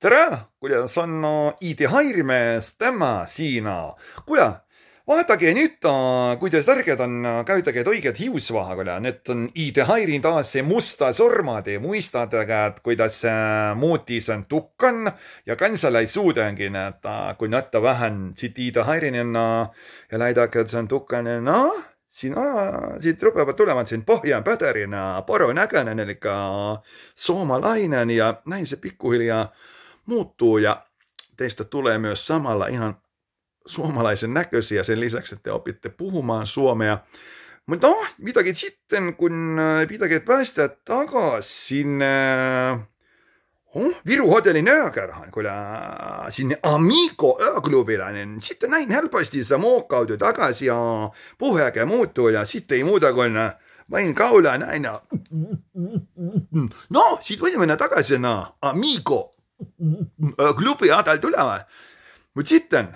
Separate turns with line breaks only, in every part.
tere, kuidas on IT-häirimees tema siinä? kuule, vaadake nüüd, äh, kuidas ärged on, äh, käytage õiget hiusvaha, kuule, need on IT-häiring taas musta surmade muistadega, et kuidas muutis on tukkan ja kansale ei suudangi, et äh, kui nad vähän siit IT-häiringena ja näidake, et see on tukkan, noh sina, siit rupeavad tulema siin Pohja-Päderina, Paro nägenenud ikka soomalainen ja näin se pikkuhiljaa muuttuu ja teistä tulee myös samalla ihan suomalaisen näköisiä sen lisäksi, että opitte puhumaan suomea. Mutta no, mitäkin sitten, kun äh, pitäkin päästä takaisin äh, huh? Viru hotellin öökärhän, kun äh, sinne amiko ööklubilla, niin sitten näin helposti se muokkautui takaisin ja puheakin muuttuu ja sitten ei muuta kuin vain kaula näin. No, sitten voimme mennä takaisin amiko. klubi adalt üle. ma ütlen,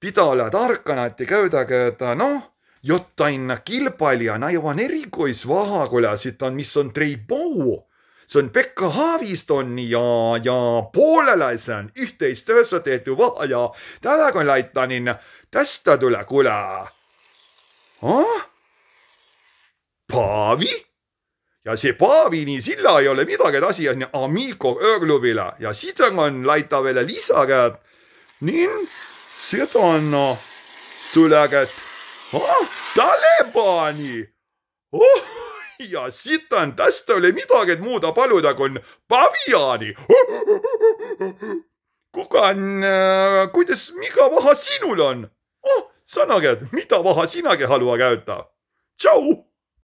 pidala tarkana, et ei käydäkö, että no, jotain kilpailijana aivan erikoisvahakojasid on, mis on Treibou. see on Pekka Haavistoni ja, ja poolelaise on üht-teist tehtud vaha ja tänaga laitanin tästä tule kuule. Paavi ja see Paavini silla ei ole midagi, et asi on Amico ööklubile ja siit on laita veel lisage. nii, seda on no, tulege ah, Talibani oh, ja siit on tästä ei ole midagi muuta paluda kui paviani kuka on, äh, kuidas, mida vaha sinul on oh,? sõnage, mida vaha sinagi halva käida. tšau